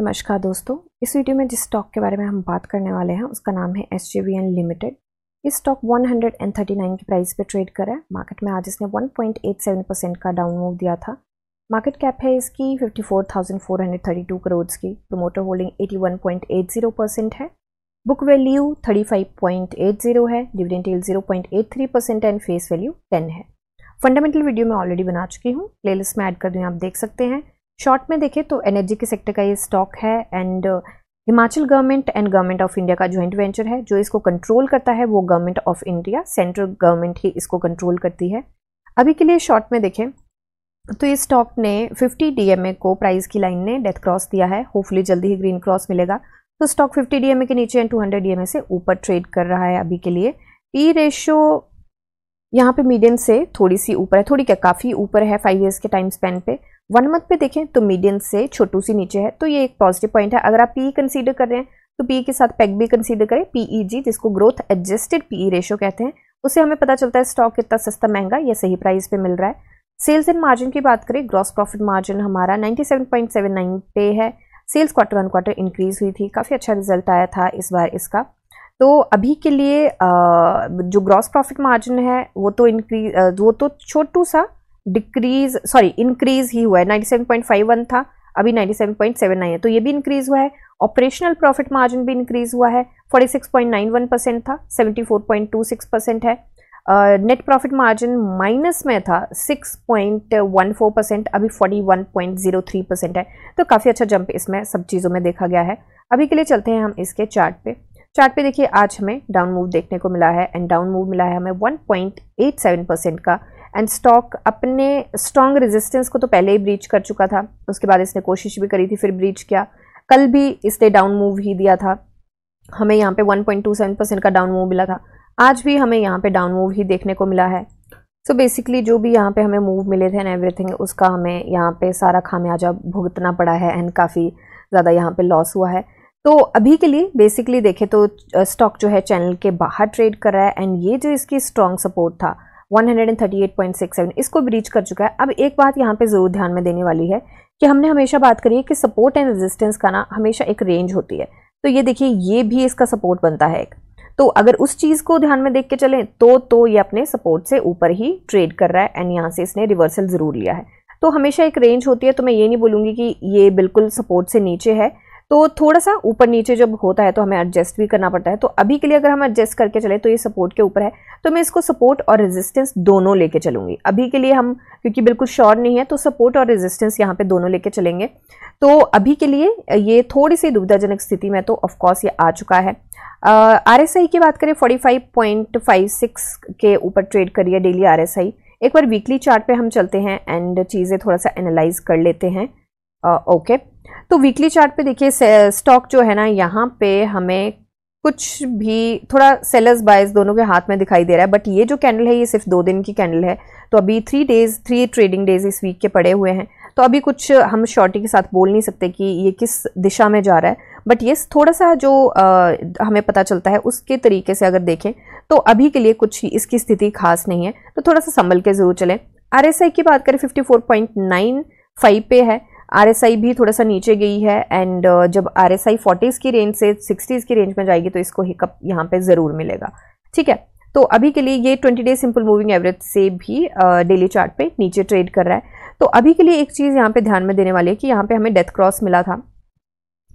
नमस्कार दोस्तों इस वीडियो में जिस स्टॉक के बारे में हम बात करने वाले हैं उसका नाम है एस लिमिटेड इस स्टॉक 139 की प्राइस पे ट्रेड करा है मार्केट में आज इसने 1.87 परसेंट का डाउन मूव दिया था मार्केट कैप है इसकी 54,432 करोड़ की प्रोमोटर होल्डिंग 81.80 परसेंट है बुक वैल्यू 35.80 है डिविडेंड टेल three percent and face value ten है फंडामेंटल वीडियो मैं ऑलरेडी बना चुकी हूँ प्लेलिस्ट में ऐड कर दूँ आप देख सकते हैं शॉर्ट में देखें तो एनर्जी के सेक्टर का ये स्टॉक है and Himachal government and government of India का जॉइंट वेंचर है जो इसको कंट्रोल करता है वो government of India central government ही इसको कंट्रोल करती है अभी के लिए शॉर्ट में देखें तो इस स्टॉक ने 50 डीएमए को प्राइस की लाइन ने डेथ क्रॉस दिया है होपफुली जल्दी ही ग्रीन क्रॉस मिलेगा तो स्टॉक 50 डीएमए के नीचे एंड 200 डीएमए से ऊपर ट्रेड कर रहा है अभी के लिए ई रेशो यहाँ पे मीडियम से थोड़ी सी ऊपर है थोड़ी क्या काफ़ी ऊपर है फाइव ईयर्स के टाइम स्पेन पे वन मंथ पे देखें तो मीडियम से छोटू सी नीचे है तो ये एक पॉजिटिव पॉइंट है अगर आप पी कंसीडर e कर रहे हैं तो पी e के साथ पैक e भी कंसीडर करें पीईजी जिसको ग्रोथ एडजस्टेड पीई रेशियो कहते हैं उससे हमें पता चलता है स्टॉक कितना सस्ता महंगा या सही प्राइस पे मिल रहा है सेल्स एंड मार्जिन की बात करें ग्रॉस प्रॉफिट मार्जिन हमारा नाइन्टी पे है sales quarter on quarter increase हुई थी काफ़ी अच्छा रिजल्ट आया था इस बार इसका तो अभी के लिए जो ग्रॉस प्रॉफिट मार्जिन है वो तो इंक्रीज वो तो छोटू सा डिक्रीज सॉरी इंक्रीज ही हुआ है 97.51 था अभी 97.79 है तो ये भी इंक्रीज हुआ है ऑपरेशनल प्रॉफिट मार्जिन भी इंक्रीज हुआ है 46.91 परसेंट था 74.26 परसेंट है नेट प्रॉफिट मार्जिन माइनस में था 6.14 परसेंट अभी 41.03 परसेंट है तो काफ़ी अच्छा जंप इसमें सब चीज़ों में देखा गया है अभी के लिए चलते हैं हम इसके चार्ट पे चार्ट पे देखिए आज हमें डाउन मूव देखने को मिला है एंड डाउन मूव मिला है हमें सेवन परसेंट का एंड स्टॉक अपने स्ट्रॉन्ग रेजिस्टेंस को तो पहले ही ब्रीच कर चुका था उसके बाद इसने कोशिश भी करी थी फिर ब्रीच किया कल भी इसने डाउन मूव ही दिया था हमें यहाँ पे 1.27 परसेंट का डाउन मूव मिला था आज भी हमें यहाँ पे डाउन मूव ही देखने को मिला है सो so बेसिकली जो भी यहाँ पे हमें मूव मिले थे एंड एवरीथिंग उसका हमें यहाँ पे सारा खामियाजा भुगतना पड़ा है एंड काफ़ी ज़्यादा यहाँ पे लॉस हुआ है तो अभी के लिए बेसिकली देखें तो स्टॉक जो है चैनल के बाहर ट्रेड कर रहा है एंड ये जो इसकी स्ट्रॉन्ग सपोर्ट था 138.67 इसको ब्रीच कर चुका है अब एक बात यहाँ पे ज़रूर ध्यान में देने वाली है कि हमने हमेशा बात करी है कि सपोर्ट एंड रेजिस्टेंस का ना हमेशा एक रेंज होती है तो ये देखिए ये भी इसका सपोर्ट बनता है एक तो अगर उस चीज़ को ध्यान में देख के चलें तो तो ये अपने सपोर्ट से ऊपर ही ट्रेड कर रहा है एंड यहाँ से इसने रिवर्सल ज़रूर लिया है तो हमेशा एक रेंज होती है तो मैं ये नहीं बोलूँगी कि ये बिल्कुल सपोर्ट से नीचे है तो थोड़ा सा ऊपर नीचे जब होता है तो हमें एडजस्ट भी करना पड़ता है तो अभी के लिए अगर हम एडजस्ट करके चले तो ये सपोर्ट के ऊपर है तो मैं इसको सपोर्ट और रेजिस्टेंस दोनों लेके चलूँगी अभी के लिए हम क्योंकि बिल्कुल श्योर नहीं है तो सपोर्ट और रेजिस्टेंस यहाँ पे दोनों लेके चलेंगे तो अभी के लिए ये थोड़ी सी दुविधाजनक स्थिति में तो ऑफकोर्स ये आ चुका है आर एस आई की बात करें फोर्टी के ऊपर ट्रेड करिए डेली आर एस आई एक बार वीकली चार्ट हम चलते हैं एंड चीज़ें थोड़ा सा एनालाइज कर लेते हैं ओके uh, okay. तो वीकली चार्ट पे देखिए स्टॉक जो है ना यहाँ पे हमें कुछ भी थोड़ा सेलर्स बायस दोनों के हाथ में दिखाई दे रहा है बट ये जो कैंडल है ये सिर्फ दो दिन की कैंडल है तो अभी three days three trading days इस वीक के पड़े हुए हैं तो अभी कुछ हम शॉर्टी के साथ बोल नहीं सकते कि ये किस दिशा में जा रहा है बट ये थोड़ा सा जो आ, हमें पता चलता है उसके तरीके से अगर देखें तो अभी के लिए कुछ इसकी स्थिति खास नहीं है तो थोड़ा सा संभल के ज़रूर चलें आर की बात करें fifty four point nine five पे है आर भी थोड़ा सा नीचे गई है एंड uh, जब आर एस की रेंज से सिक्सटीज़ की रेंज में जाएगी तो इसको हिकअप यहाँ पे ज़रूर मिलेगा ठीक है तो अभी के लिए ये 20 डे सिंपल मूविंग एवरेज से भी डेली uh, चार्ट पे नीचे ट्रेड कर रहा है तो अभी के लिए एक चीज़ यहाँ पे ध्यान में देने वाली है कि यहाँ पे हमें डेथ क्रॉस मिला था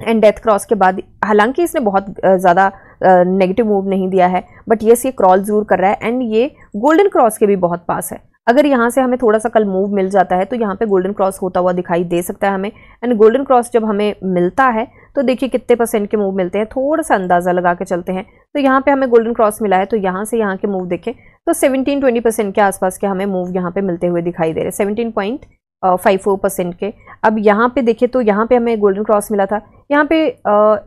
एंड डेथ क्रॉस के बाद हालांकि इसने बहुत uh, ज़्यादा नेगेटिव मूव नहीं दिया है बट येस ये क्रॉल ज़रूर कर रहा है एंड ये गोल्डन क्रॉस के भी बहुत पास है अगर यहाँ से हमें थोड़ा सा कल मूव मिल जाता है तो यहाँ पे गोल्डन क्रॉस होता हुआ दिखाई दे सकता है हमें एंड गोल्डन क्रॉस जब हमें मिलता है तो देखिए कितने परसेंट के मूव मिलते हैं थोड़ा सा अंदाज़ा लगा के चलते हैं तो यहाँ पे हमें गोल्डन क्रॉस मिला है तो यहाँ से यहाँ के मूव देखें तो सेवनटीन ट्वेंटी परसेंट के आसपास के हमें मूव यहाँ पे मिलते हुए दिखाई दे रहे हैं seventeen point five four percent के अब यहाँ पे देखिए तो यहाँ पे हमें गोल्डन क्रॉस मिला था यहाँ पे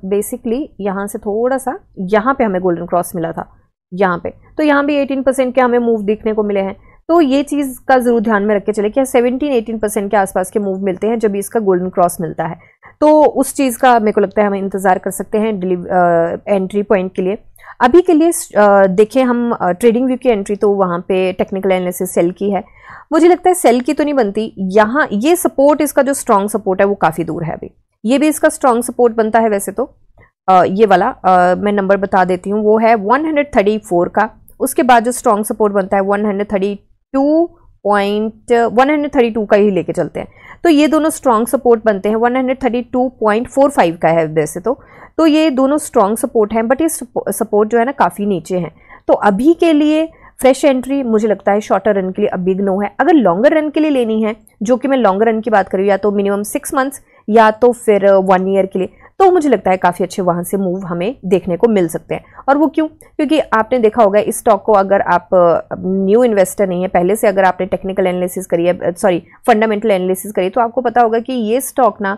बेसिकली uh, यहाँ से थोड़ा सा यहाँ पे हमें गोल्डन क्रॉस मिला था यहाँ पे तो यहाँ भी 18 परसेंट के हमें मूव देखने को मिले हैं तो ये चीज़ का ज़रूर ध्यान में रख के चले कि सेवनटीन एटीन परसेंट के आसपास के मूव मिलते हैं जब इसका गोल्डन क्रॉस मिलता है तो उस चीज़ का मेरे को लगता है हम इंतज़ार कर सकते हैं एंट्री पॉइंट के लिए अभी के लिए देखें हम ट्रेडिंग व्यू की एंट्री तो वहाँ पे टेक्निकल एनालिसिस सेल की है मुझे लगता है सेल की तो नहीं बनती यहाँ ये सपोर्ट इसका जो स्ट्रांग सपोर्ट है वो काफ़ी दूर है अभी ये भी इसका स्ट्रॉन्ग सपोर्ट बनता है वैसे तो आ, ये वाला आ, मैं नंबर बता देती हूँ वो है 134 का उसके बाद जो स्ट्रॉन्ग सपोर्ट बनता है 130 two point one hundred thirty two का ही लेके चलते हैं तो ये दोनों स्ट्रॉन्ग सपोर्ट बनते हैं one hundred thirty two point four five का है वैसे तो तो ये दोनों स्ट्रॉन्ग सपोर्ट हैं बट ये सपोर्ट जो है ना काफ़ी नीचे हैं तो अभी के लिए फ्रेश एंट्री मुझे लगता है शॉर्टर रन के लिए अब नो है अगर लॉन्गर रन के लिए लेनी है जो कि मैं लॉन्गर रन की बात करूँ या तो मिनिमम सिक्स मंथ्स या तो फिर वन uh, ईयर के लिए तो मुझे लगता है काफ़ी अच्छे वहाँ से मूव हमें देखने को मिल सकते हैं और वो क्यों क्योंकि आपने देखा होगा इस स्टॉक को अगर आप न्यू इन्वेस्टर नहीं है पहले से अगर आपने टेक्निकल एनालिसिस करी है सॉरी फंडामेंटल एनालिसिस करी तो आपको पता होगा कि ये स्टॉक ना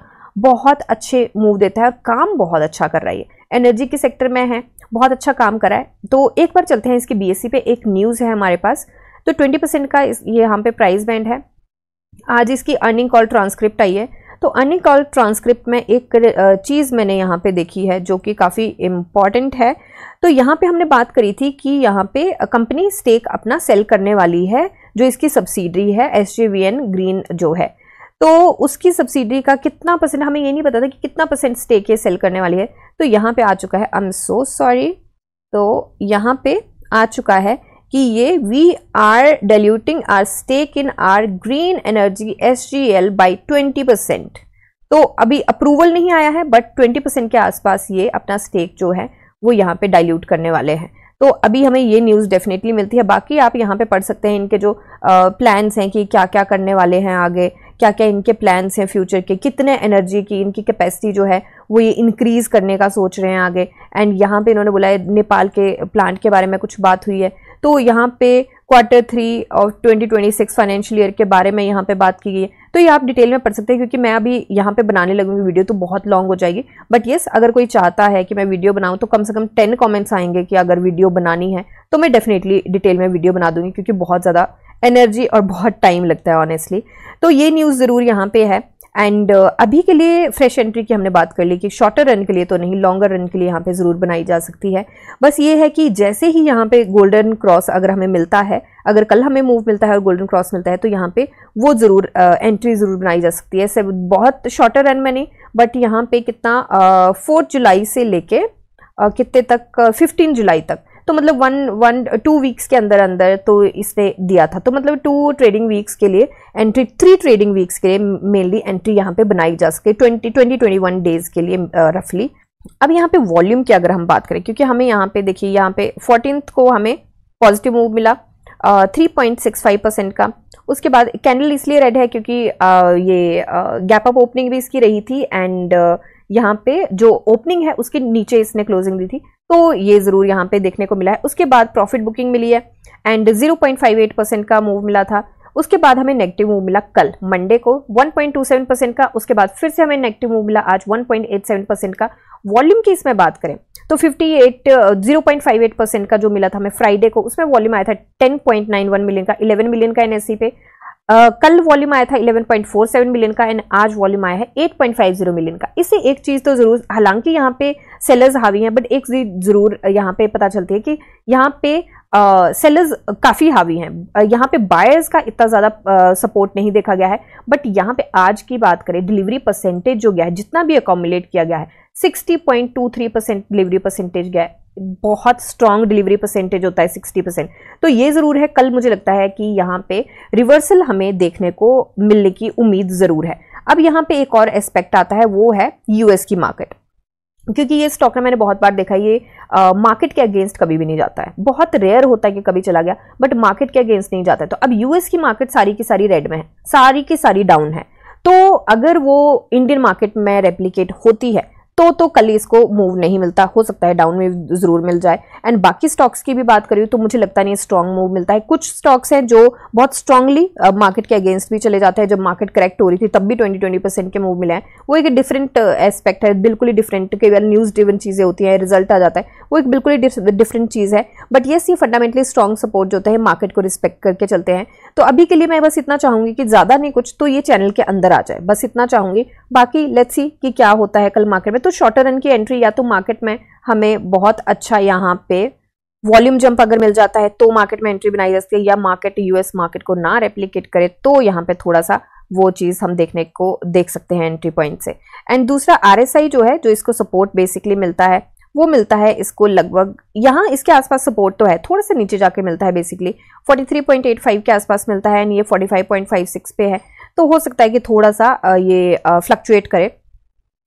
बहुत अच्छे मूव देता है और काम बहुत अच्छा कर रहा है एनर्जी के सेक्टर में है बहुत अच्छा काम करा है तो एक बार चलते हैं इसकी बीएससी पे एक न्यूज़ है हमारे पास तो 20 परसेंट का इस ये यहाँ पे प्राइस बैंड है आज इसकी अर्निंग कॉल ट्रांसक्रिप्ट आई है तो अनिकॉल ट्रांसक्रिप्ट में एक चीज़ मैंने यहाँ पे देखी है जो कि काफ़ी इम्पॉर्टेंट है तो यहाँ पे हमने बात करी थी कि यहाँ पे कंपनी स्टेक अपना सेल करने वाली है जो इसकी सब्सिडरी है एस ग्रीन जो है तो उसकी सब्सिडरी का कितना परसेंट हमें ये नहीं पता था कि कितना परसेंट स्टेक ये सेल करने वाली है तो यहाँ पे आ चुका है आई एम सो सॉरी तो यहाँ पे आ चुका है कि ये we are diluting our stake in our green energy S G L by twenty percent तो अभी अप्रूवल नहीं आया है बट ट्वेंटी परसेंट के आसपास ये अपना स्टेक जो है वो यहाँ पे डाइल्यूट करने वाले हैं तो अभी हमें ये न्यूज़ डेफिनेटली मिलती है बाकी आप यहाँ पे पढ़ सकते हैं इनके जो प्लान्स हैं कि क्या क्या करने वाले हैं आगे क्या क्या इनके प्लान्स हैं फ्यूचर के कितने एनर्जी की इनकी कैपेसिटी जो है वो ये इंक्रीज़ करने का सोच रहे हैं आगे एंड यहाँ पे इन्होंने बोला है नेपाल के प्लांट के बारे में कुछ बात हुई है तो यहाँ पे क्वार्टर थ्री और 2026 फाइनेंशियल ईयर के बारे में यहाँ पे बात की गई है तो ये आप डिटेल में पढ़ सकते हैं क्योंकि मैं अभी यहाँ पे बनाने लगूंगी वीडियो तो बहुत लॉन्ग हो जाएगी बट येस अगर कोई चाहता है कि मैं वीडियो बनाऊँ तो कम से कम टेन कॉमेंट्स आएंगे कि अगर वीडियो बनानी है तो मैं डेफिनेटली डिटेल में वीडियो बना दूंगी क्योंकि बहुत ज़्यादा एनर्जी और बहुत टाइम लगता है ऑनेस्टली तो ये न्यूज़ ज़रूर यहाँ पर है एंड uh, अभी के लिए फ्रेश एंट्री की हमने बात कर ली कि शॉर्टर रन के लिए तो नहीं लॉन्गर रन के लिए यहाँ पे ज़रूर बनाई जा सकती है बस ये है कि जैसे ही यहाँ पे गोल्डन क्रॉस अगर हमें मिलता है अगर कल हमें मूव मिलता है और गोल्डन क्रॉस मिलता है तो यहाँ पे वो ज़रूर एंट्री uh, ज़रूर बनाई जा सकती है बहुत शॉर्टर रन मैंने बट यहाँ पे कितना फोर्थ uh, जुलाई से लेके uh, कितने तक फिफ्टीन जुलाई तक तो मतलब वन वन टू वीक्स के अंदर अंदर तो इसने दिया था तो मतलब टू ट्रेडिंग वीक्स के लिए एंट्री थ्री ट्रेडिंग वीक्स के लिए मेनली एंट्री यहाँ पे बनाई जा सके twenty twenty twenty one days के लिए रफली uh, अब यहाँ पे वॉल्यूम की अगर हम बात करें क्योंकि हमें यहाँ पे देखिए यहाँ पे फोर्टीन को हमें पॉजिटिव मूव मिला three point six five percent का उसके बाद कैंडल इसलिए रेड है क्योंकि आ, uh, ये गैप अप ओपनिंग भी इसकी रही थी एंड uh, यहाँ पे जो ओपनिंग है उसके नीचे इसने क्लोजिंग दी थी तो ये ज़रूर यहाँ पे देखने को मिला है उसके बाद प्रॉफिट बुकिंग मिली है एंड 0.58 परसेंट का मूव मिला था उसके बाद हमें नेगेटिव मूव मिला कल मंडे को 1.27 परसेंट का उसके बाद फिर से हमें नेगेटिव मूव मिला आज 1.87 परसेंट का वॉल्यूम की इसमें बात करें तो 58 0.58 परसेंट का जो मिला था हमें फ्राइडे को उसमें वॉल्यूम आया था 10.91 मिलियन का 11 मिलियन का एनएससी e पे कल वॉल्यूम आया था 11.47 मिलियन का एंड आज वॉल्यूम आया है 8.50 मिलियन का इससे एक चीज़ तो ज़रूर हालांकि यहाँ पे सेलर्स हावी हैं बट एक चीज़ ज़रूर यहाँ पे पता चलती है कि यहाँ पे सेलर्स uh, काफ़ी हावी हैं यहाँ पे बायर्स का इतना ज़्यादा सपोर्ट नहीं देखा गया है बट यहाँ पे आज की बात करें डिलीवरी परसेंटेज जो गया है जितना भी एकोमोलेट किया गया है 60.23 परसेंट डिलीवरी परसेंटेज गया है बहुत स्ट्रांग डिलीवरी परसेंटेज होता है सिक्सटी परसेंट तो ये ज़रूर है कल मुझे लगता है कि यहाँ पे रिवर्सल हमें देखने को मिलने की उम्मीद ज़रूर है अब यहाँ पे एक और एस्पेक्ट आता है वो है यूएस की मार्केट क्योंकि ये स्टॉक ना मैंने बहुत बार देखा ये मार्केट के अगेंस्ट कभी भी नहीं जाता है बहुत रेयर होता है कि कभी चला गया बट मार्केट के अगेंस्ट नहीं जाता है तो अब यूएस की मार्केट सारी की सारी रेड में है सारी की सारी डाउन है तो अगर वो इंडियन मार्केट में रेप्लीकेट होती है तो तो कल इसको मूव नहीं मिलता हो सकता है डाउन में जरूर मिल जाए एंड बाकी स्टॉक्स की भी बात करी तो मुझे लगता नहीं स्ट्रॉन्ग मूव मिलता है कुछ स्टॉक्स हैं जो बहुत स्ट्रांगली मार्केट के अगेंस्ट भी चले जाते हैं जब मार्केट करेक्ट हो रही थी तब भी ट्वेंटी ट्वेंटी परसेंट के मूव मिले हैं वो एक डिफरेंट एस्पेक्ट है बिल्कुल ही डिफरेंट कई बार न्यूज़ डिवन चीज़ें होती हैं रिजल्ट आ जाता है वो एक बिल्कुल ही डिफरेंट चीज़ है बट येस ये फंडामेंटली स्ट्रॉन्ग सपोर्ट जो होता है मार्केट को रिस्पेक्ट करके चलते हैं तो अभी के लिए मैं बस इतना चाहूंगी कि ज़्यादा नहीं कुछ तो ये चैनल के अंदर आ जाए बस इतना चाहूंगी बाकी लेट्स सी कि क्या होता है कल मार्केट में तो तो शॉर्टर रन की एंट्री या तो मार्केट में हमें बहुत अच्छा यहाँ पे वॉल्यूम जंप अगर मिल जाता है तो मार्केट में एंट्री बनाई जा सकती है या मार्केट यूएस मार्केट को ना रेप्लीकेट करे तो यहाँ पे थोड़ा सा वो चीज़ हम देखने को देख सकते हैं एंट्री पॉइंट से एंड दूसरा आरएसआई जो है जो इसको सपोर्ट बेसिकली मिलता है वो मिलता है इसको लगभग यहाँ इसके आसपास सपोर्ट तो है थोड़ा सा नीचे जाके मिलता है बेसिकली 43.85 के आसपास मिलता है एंड ये 45.56 पे है तो हो सकता है कि थोड़ा सा ये फ्लक्चुएट करे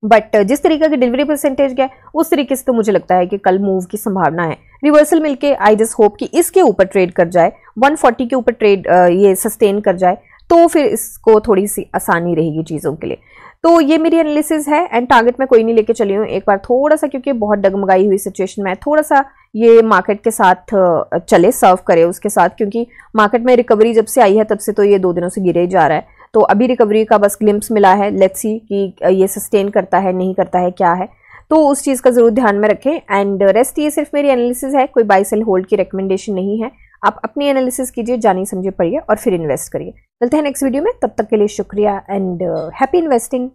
बट uh, जिस तरीके का डिलीवरी परसेंटेज गया उस तरीके से तो मुझे लगता है कि कल मूव की संभावना है रिवर्सल मिलके आई जस्ट होप कि इसके ऊपर ट्रेड कर जाए 140 के ऊपर ट्रेड uh, ये सस्टेन कर जाए तो फिर इसको थोड़ी सी आसानी रहेगी चीज़ों के लिए तो ये मेरी एनालिसिस है एंड टारगेट में कोई नहीं लेके चली हूँ एक बार थोड़ा सा क्योंकि बहुत डगमगाई हुई सिचुएशन में थोड़ा सा ये मार्केट के साथ uh, चले सर्व करे उसके साथ क्योंकि मार्केट में रिकवरी जब से आई है तब से तो ये दो दिनों से गिरे ही जा रहा है तो अभी रिकवरी का बस ग्लिम्स मिला है लेट्स सी कि ये सस्टेन करता है नहीं करता है क्या है तो उस चीज़ का ज़रूर ध्यान में रखें एंड रेस्ट ये सिर्फ मेरी एनालिसिस है कोई बाई सेल होल्ड की रिकमेंडेशन नहीं है आप अपनी एनालिसिस कीजिए जानी समझे पढ़िए और फिर इन्वेस्ट करिए मिलते हैं नेक्स्ट वीडियो में तब तक के लिए शुक्रिया एंड हैप्पी इन्वेस्टिंग